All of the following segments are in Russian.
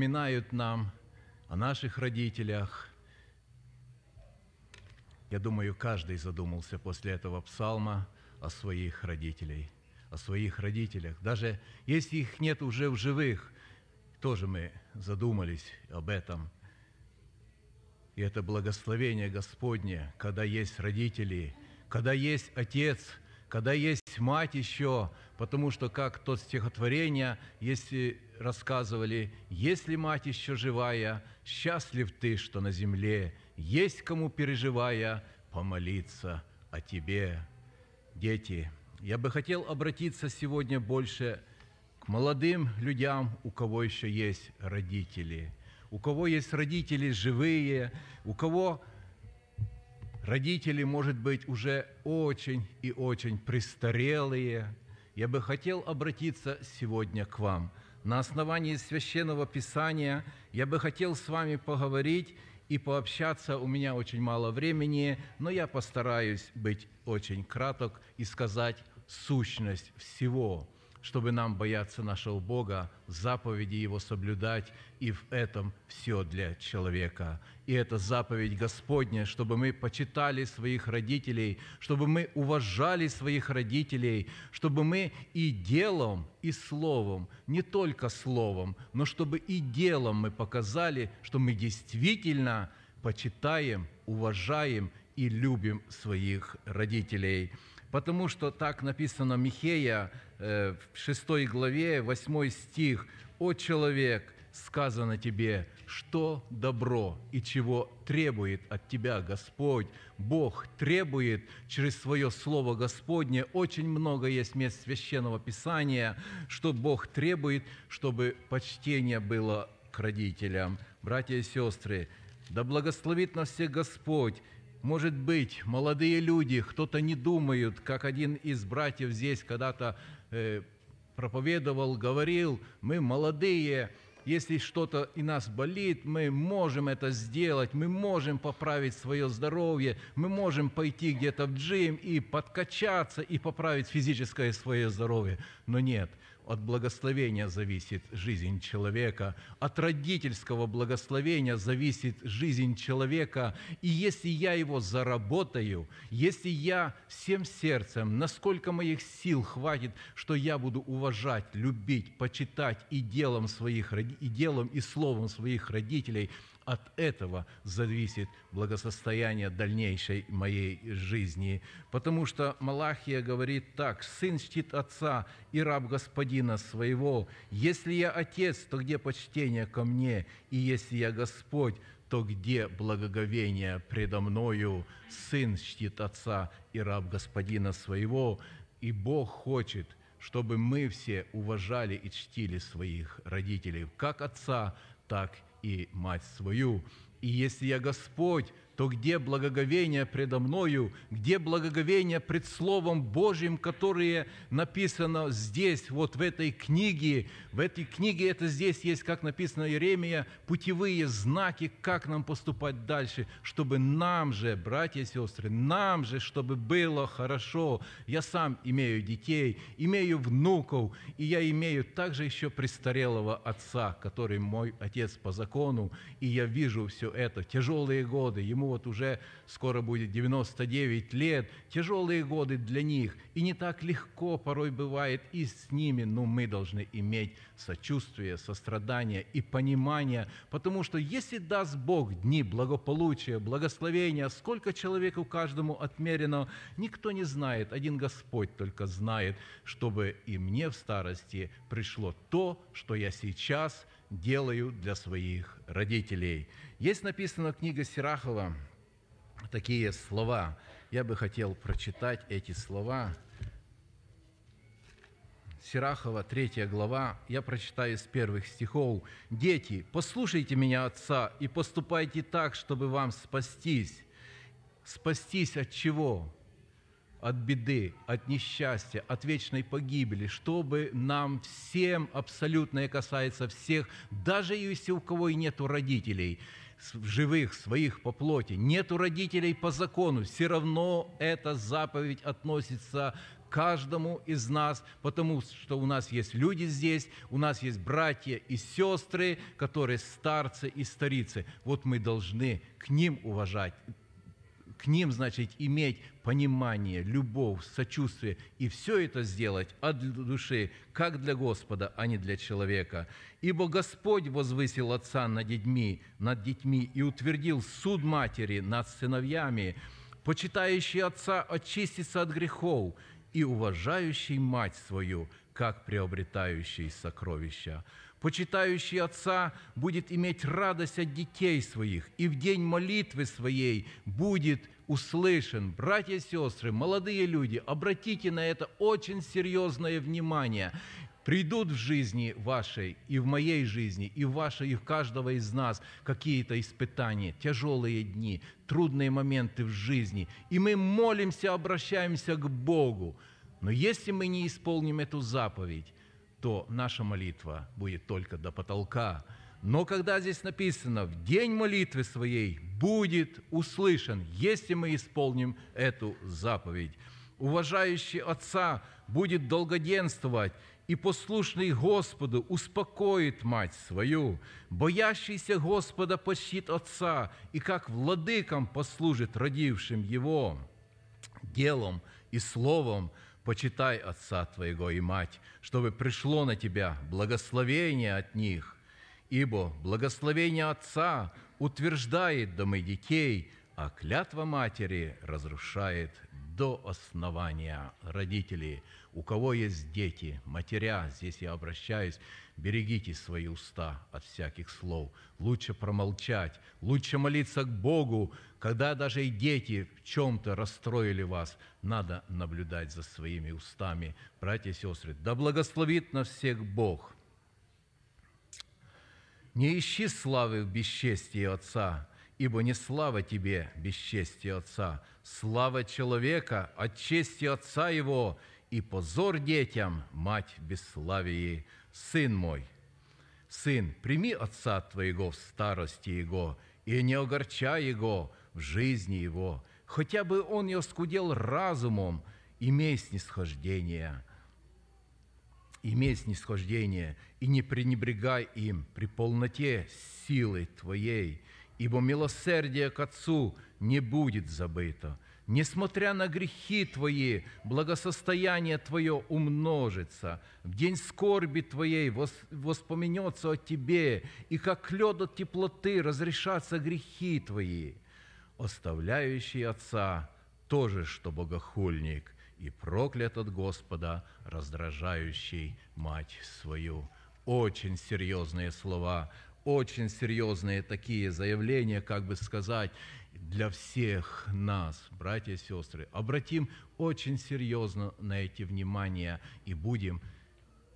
напоминают нам о наших родителях. Я думаю, каждый задумался после этого псалма о своих родителях, о своих родителях. Даже если их нет уже в живых, тоже мы задумались об этом. И это благословение Господне, когда есть родители, когда есть отец, когда есть мать еще, потому что, как тот стихотворение, если рассказывали, «Если мать еще живая, счастлив ты, что на земле, есть кому переживая помолиться о тебе». Дети, я бы хотел обратиться сегодня больше к молодым людям, у кого еще есть родители, у кого есть родители живые, у кого родители, может быть, уже очень и очень престарелые – я бы хотел обратиться сегодня к вам. На основании священного писания я бы хотел с вами поговорить и пообщаться. У меня очень мало времени, но я постараюсь быть очень краток и сказать сущность всего – чтобы нам бояться нашего Бога, заповеди Его соблюдать, и в этом все для человека. И это заповедь Господня, чтобы мы почитали своих родителей, чтобы мы уважали своих родителей, чтобы мы и делом, и словом, не только словом, но чтобы и делом мы показали, что мы действительно почитаем, уважаем и любим своих родителей. Потому что так написано Михея, Э, в 6 главе, 8 стих, «О человек, сказано тебе, что добро и чего требует от тебя Господь. Бог требует через свое Слово Господне. Очень много есть мест Священного Писания, что Бог требует, чтобы почтение было к родителям. Братья и сестры, да благословит нас всех Господь, может быть, молодые люди, кто-то не думают, как один из братьев здесь когда-то Э, проповедовал, говорил, мы молодые, если что-то и нас болит, мы можем это сделать, мы можем поправить свое здоровье, мы можем пойти где-то в джим и подкачаться и поправить физическое свое здоровье. Но нет, от благословения зависит жизнь человека, от родительского благословения зависит жизнь человека. И если я его заработаю, если я всем сердцем, насколько моих сил хватит, что я буду уважать, любить, почитать и делом, своих, и делом, и словом своих родителей – от этого зависит благосостояние дальнейшей моей жизни. Потому что Малахия говорит так, «Сын чтит отца и раб господина своего. Если я отец, то где почтение ко мне? И если я Господь, то где благоговение предо мною? Сын чтит отца и раб господина своего». И Бог хочет, чтобы мы все уважали и чтили своих родителей, как отца, так и и мать свою. И если я Господь, то где благоговение предо мною, где благоговение пред Словом Божьим, которое написано здесь, вот в этой книге. В этой книге это здесь есть, как написано Иеремия, путевые знаки, как нам поступать дальше, чтобы нам же, братья и сестры, нам же, чтобы было хорошо. Я сам имею детей, имею внуков, и я имею также еще престарелого отца, который мой отец по закону, и я вижу все это, тяжелые годы, ему вот уже скоро будет 99 лет, тяжелые годы для них, и не так легко порой бывает и с ними, но мы должны иметь сочувствие, сострадание и понимание, потому что если даст Бог дни благополучия, благословения, сколько человеку каждому отмерено, никто не знает, один Господь только знает, чтобы и мне в старости пришло то, что я сейчас делаю для своих родителей. Есть написано книга Сирахова такие слова. Я бы хотел прочитать эти слова. Сирахова, третья глава, я прочитаю из первых стихов. «Дети, послушайте меня, Отца, и поступайте так, чтобы вам спастись». Спастись от чего? От беды, от несчастья, от вечной погибели, чтобы нам всем, абсолютно и касается всех, даже если у кого и нету родителей – живых, своих по плоти, нету родителей по закону, все равно эта заповедь относится каждому из нас, потому что у нас есть люди здесь, у нас есть братья и сестры, которые старцы и старицы. Вот мы должны к ним уважать, к ним, значит, иметь понимание, любовь, сочувствие и все это сделать от души, как для Господа, а не для человека. Ибо Господь возвысил отца над детьми, над детьми и утвердил суд матери над сыновьями. Почитающий отца очистится от грехов, и уважающий мать свою, как приобретающий сокровища. Почитающий Отца будет иметь радость от детей своих, и в день молитвы своей будет услышан. Братья и сестры, молодые люди, обратите на это очень серьезное внимание придут в жизни вашей и в моей жизни, и в вашей, и в каждого из нас какие-то испытания, тяжелые дни, трудные моменты в жизни. И мы молимся, обращаемся к Богу. Но если мы не исполним эту заповедь, то наша молитва будет только до потолка. Но когда здесь написано, в день молитвы своей будет услышан, если мы исполним эту заповедь. Уважающий отца будет долгоденствовать, и послушный Господу успокоит мать свою. Боящийся Господа почтит отца, и как владыкам послужит родившим его делом и словом – почитай отца твоего и мать, чтобы пришло на тебя благословение от них. Ибо благословение отца утверждает домы детей, а клятва матери разрушает до основания родителей – у кого есть дети, матеря, здесь я обращаюсь, берегите свои уста от всяких слов. Лучше промолчать, лучше молиться к Богу, когда даже и дети в чем-то расстроили вас. Надо наблюдать за своими устами, братья и сестры. Да благословит нас всех Бог. Не ищи славы в бесчестии Отца, ибо не слава тебе, бесчестие Отца, слава человека от чести Отца Его, и позор детям, мать бесславии, сын мой. Сын, прими отца твоего в старости его, и не огорчай его в жизни его, хотя бы он и оскудел разумом, имей снисхождение, имей снисхождение, и не пренебрегай им при полноте силы твоей, ибо милосердие к отцу не будет забыто, Несмотря на грехи Твои, благосостояние Твое умножится. В день скорби Твоей воспоминется о Тебе, и как лед от теплоты разрешатся грехи Твои. Оставляющий Отца тоже, что богохульник, и проклят от Господа, раздражающий мать свою». Очень серьезные слова, очень серьезные такие заявления, как бы сказать, для всех нас, братья и сестры, обратим очень серьезно на эти внимания и будем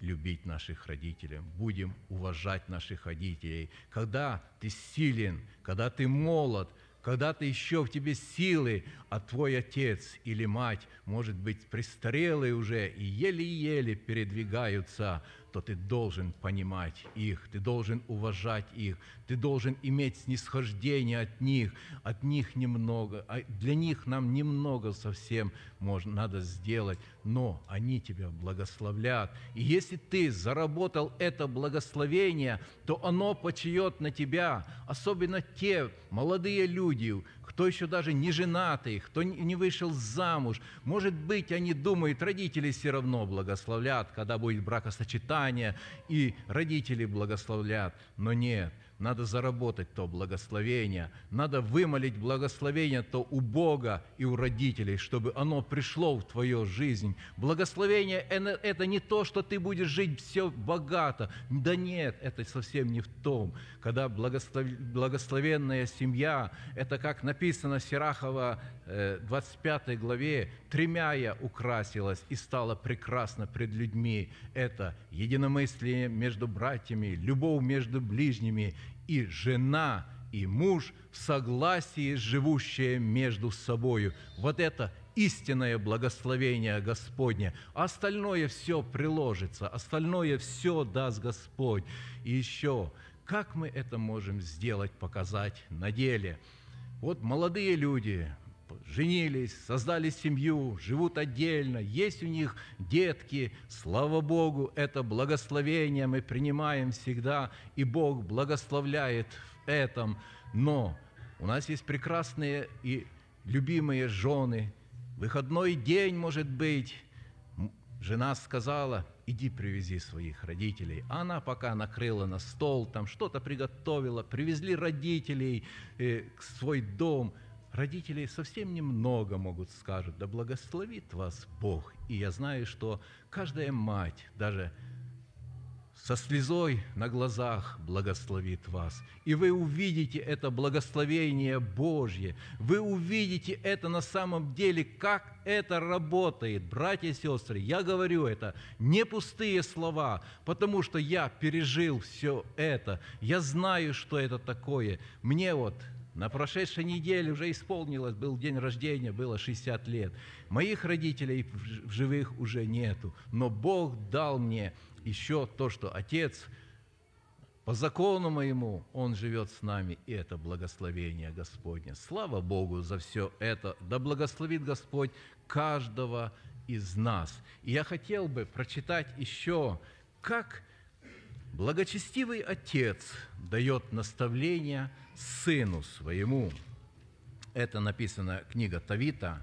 любить наших родителей, будем уважать наших родителей. Когда ты силен, когда ты молод, когда ты еще в тебе силы, а твой отец или мать, может быть, престарелый уже и еле-еле передвигаются, что ты должен понимать их, ты должен уважать их, ты должен иметь снисхождение от них, от них немного, а для них нам немного совсем можно, надо сделать, но они тебя благословлят. И если ты заработал это благословение, то оно почает на тебя, особенно те молодые люди, кто еще даже не женатый, кто не вышел замуж. Может быть, они думают, родители все равно благословлят, когда будет бракосочетание, и родители благословлят. Но нет – надо заработать то благословение, надо вымолить благословение то у Бога и у родителей, чтобы оно пришло в твою жизнь. Благословение – это не то, что ты будешь жить все богато. Да нет, это совсем не в том. Когда благослов... благословенная семья, это как написано Сирахова 25 э, главе, тремя я украсилась и стала прекрасна пред людьми. Это единомыслие между братьями, любовь между ближними и жена и муж в согласии, живущие между собою. Вот это истинное благословение Господне. остальное все приложится, остальное все даст Господь. И еще, как мы это можем сделать, показать на деле? Вот молодые люди, женились, создали семью, живут отдельно, есть у них детки. Слава Богу, это благословение мы принимаем всегда, и Бог благословляет в этом. Но у нас есть прекрасные и любимые жены. Выходной день, может быть, жена сказала, иди привези своих родителей. она пока накрыла на стол, там что-то приготовила, привезли родителей э, к свой дом – родители совсем немного могут скажут, да благословит вас Бог. И я знаю, что каждая мать, даже со слезой на глазах благословит вас. И вы увидите это благословение Божье. Вы увидите это на самом деле, как это работает. Братья и сестры, я говорю это, не пустые слова, потому что я пережил все это. Я знаю, что это такое. Мне вот на прошедшей неделе уже исполнилось, был день рождения, было 60 лет. Моих родителей в живых уже нету, но Бог дал мне еще то, что Отец по закону моему Он живет с нами, и это благословение Господне. Слава Богу за все это. Да благословит Господь каждого из нас. И я хотел бы прочитать еще, как Благочестивый отец дает наставление сыну своему. Это написана книга Тавита,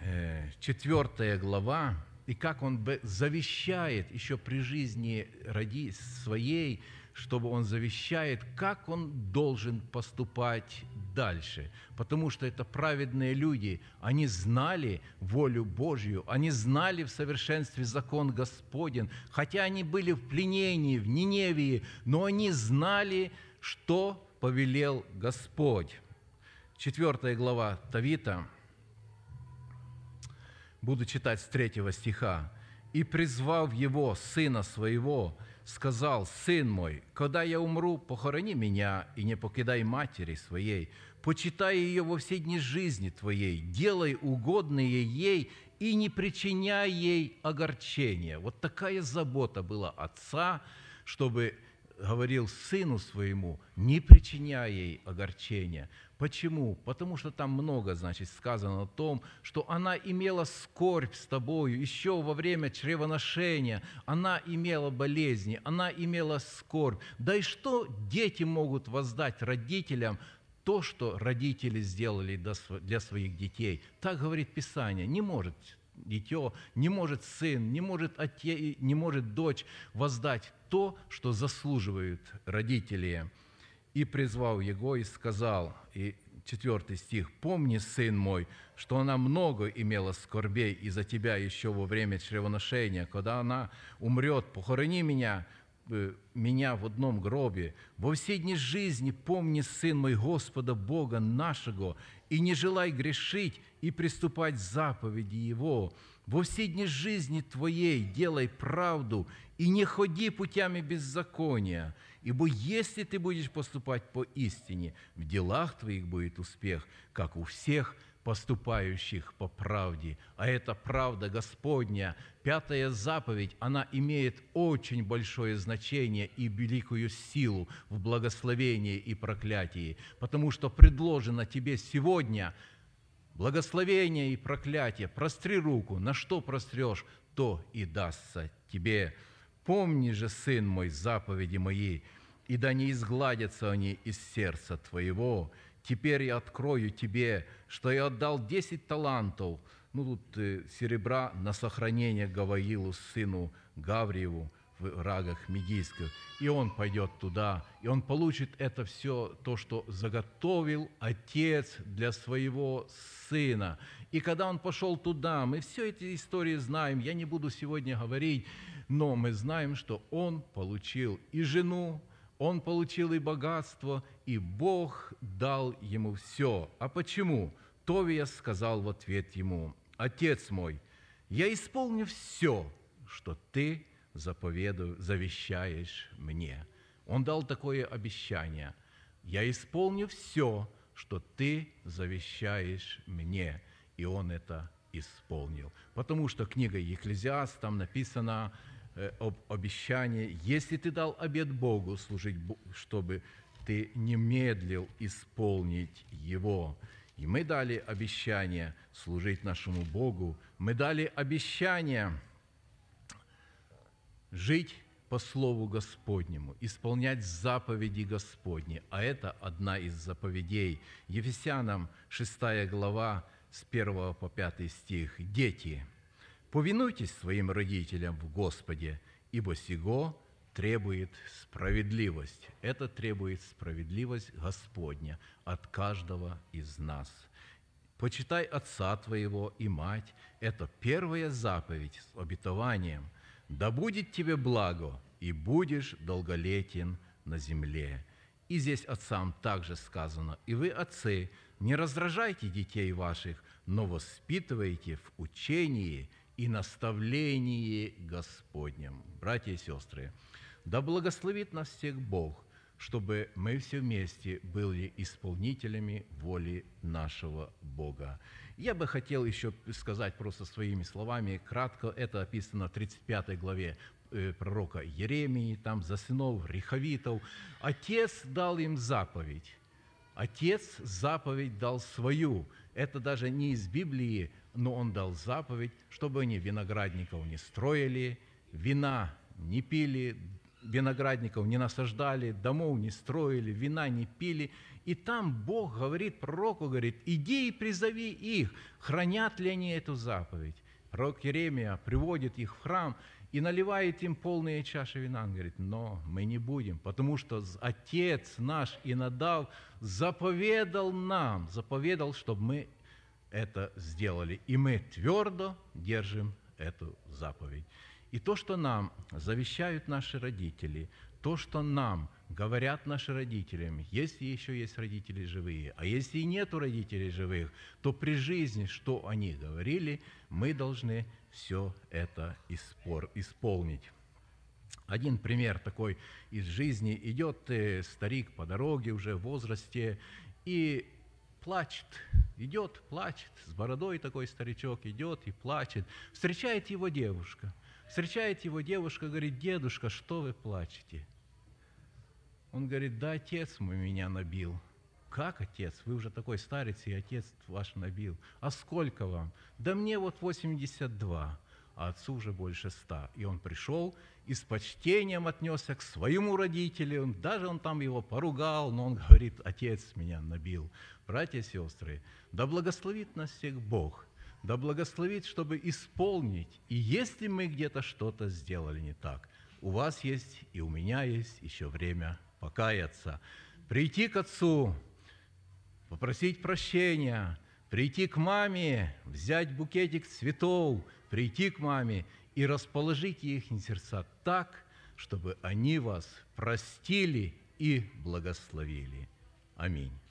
э, четвертая глава, и как он завещает еще при жизни ради своей, чтобы он завещает, как он должен поступать дальше, потому что это праведные люди, они знали волю Божью, они знали в совершенстве закон Господен, хотя они были в пленении, в Ниневии, но они знали, что повелел Господь. Четвертая глава Тавита, буду читать с третьего стиха и призвав его, сына своего, сказал, «Сын мой, когда я умру, похорони меня и не покидай матери своей, почитай ее во все дни жизни твоей, делай угодные ей и не причиняй ей огорчения». Вот такая забота была отца, чтобы говорил сыну своему, не причиняй ей огорчения. Почему? Потому что там много, значит, сказано о том, что она имела скорбь с тобою еще во время чревоношения, она имела болезни, она имела скорбь. Да и что дети могут воздать родителям то, что родители сделали для своих детей? Так говорит Писание, не может дитё, не может сын, не может, отец, не может дочь воздать то, что заслуживают родители и призвал его и сказал, и четвертый стих, «Помни, сын мой, что она много имела скорбей из-за тебя еще во время чревоношения. Когда она умрет, похорони меня, э, меня в одном гробе. Во все дни жизни помни, Сын мой, Господа Бога нашего, и не желай грешить и приступать к заповеди Его, во все дни жизни твоей делай правду и не ходи путями беззакония, ибо если ты будешь поступать по истине, в делах твоих будет успех, как у всех поступающих по правде. А эта правда Господня, пятая заповедь, она имеет очень большое значение и великую силу в благословении и проклятии, потому что предложено тебе сегодня – благословение и проклятие, простри руку, на что прострешь, то и дастся тебе. Помни же, Сын мой, заповеди мои, и да не изгладятся они из сердца твоего. Теперь я открою тебе, что я отдал десять талантов, ну тут э, серебра на сохранение Гаваилу, сыну Гавриеву, в рагах Мидийских. И он пойдет туда, и он получит это все, то, что заготовил отец для своего сына. И когда он пошел туда, мы все эти истории знаем, я не буду сегодня говорить, но мы знаем, что он получил и жену, он получил и богатство, и Бог дал ему все. А почему? Товия сказал в ответ ему, «Отец мой, я исполню все, что ты заповеду, завещаешь мне. Он дал такое обещание. Я исполню все, что ты завещаешь мне. И он это исполнил. Потому что книга Екклезиаст, там написано э, об обещании, если ты дал обед Богу служить, чтобы ты не медлил исполнить его. И мы дали обещание служить нашему Богу, мы дали обещание – жить по Слову Господнему, исполнять заповеди Господни. А это одна из заповедей. Ефесянам 6 глава с 1 по 5 стих. «Дети, повинуйтесь своим родителям в Господе, ибо сего требует справедливость. Это требует справедливость Господня от каждого из нас. Почитай отца твоего и мать. Это первая заповедь с обетованием – да будет тебе благо, и будешь долголетен на земле. И здесь отцам также сказано, и вы, отцы, не раздражайте детей ваших, но воспитывайте в учении и наставлении Господнем. Братья и сестры, да благословит нас всех Бог, чтобы мы все вместе были исполнителями воли нашего Бога. Я бы хотел еще сказать просто своими словами, кратко, это описано в 35 главе э, пророка Еремии, там за сынов Риховитов. Отец дал им заповедь. Отец заповедь дал свою. Это даже не из Библии, но он дал заповедь, чтобы они виноградников не строили, вина не пили, виноградников не насаждали, домов не строили, вина не пили. И там Бог говорит пророку, говорит, иди и призови их, хранят ли они эту заповедь. Пророк Еремия приводит их в храм и наливает им полные чаши вина. Он говорит, но мы не будем, потому что Отец наш и Инадав заповедал нам, заповедал, чтобы мы это сделали. И мы твердо держим эту заповедь. И то, что нам завещают наши родители, то, что нам говорят наши родители, если еще есть родители живые, а если и нету родителей живых, то при жизни, что они говорили, мы должны все это испор, исполнить. Один пример такой из жизни. Идет э, старик по дороге уже в возрасте и плачет, идет, плачет, с бородой такой старичок идет и плачет. Встречает его девушка – Встречает его девушка, говорит, дедушка, что вы плачете? Он говорит, да, отец мой меня набил. Как отец? Вы уже такой старец, и отец ваш набил. А сколько вам? Да мне вот 82, а отцу уже больше 100. И он пришел и с почтением отнесся к своему родителю. Даже он там его поругал, но он говорит, отец меня набил. Братья и сестры, да благословит нас всех Бог, да благословит, чтобы исполнить. И если мы где-то что-то сделали не так, у вас есть и у меня есть еще время покаяться, прийти к отцу, попросить прощения, прийти к маме, взять букетик цветов, прийти к маме и расположить их сердца так, чтобы они вас простили и благословили. Аминь.